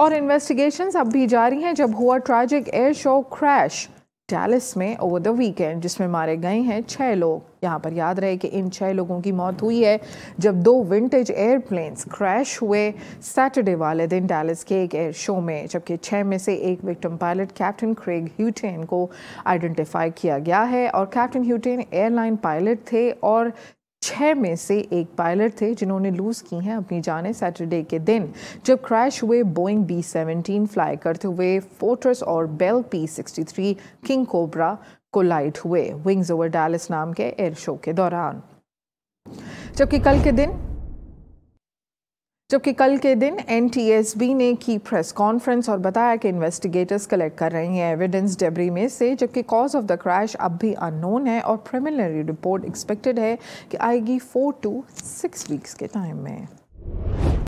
और इन्वेस्टिगेशन अब भी जारी हैं जब हुआ tragic air show crash Dallas में ओवर द वीकेंड जिसमें मारे गए हैं छः लोग यहाँ पर याद रहे कि इन छः लोगों की मौत हुई है जब दो विंटेज एयरप्लेन्स क्रैश हुए सैटरडे वाले दिन डैलिस के एक एयर शो में जबकि छः में से एक victim pilot captain Craig Hutain को आइडेंटिफाई किया गया है और कैप्टन ह्यूटेन एयरलाइन पायलट थे और छः में से एक पायलट थे जिन्होंने लूज़ की हैं अपनी जानें सैटरडे के दिन जब क्रैश हुए बोइंग बी सेवनटीन फ्लाई करते हुए फोर्टर्स और Bell P sixty three king cobra लाइट हुए विंग्स ओवर डैलिस नाम के एयर शो के दौरान जबकि कल के दिन जबकि कल के दिन एन ने की प्रेस कॉन्फ्रेंस और बताया कि इन्वेस्टिगेटर्स कलेक्ट कर रहे हैं एविडेंस डेबरी में से जबकि कॉज ऑफ द क्रैश अब भी अननोन है और प्रिमिनरी रिपोर्ट एक्सपेक्टेड है कि आएगी फोर टू सिक्स वीक्स के टाइम में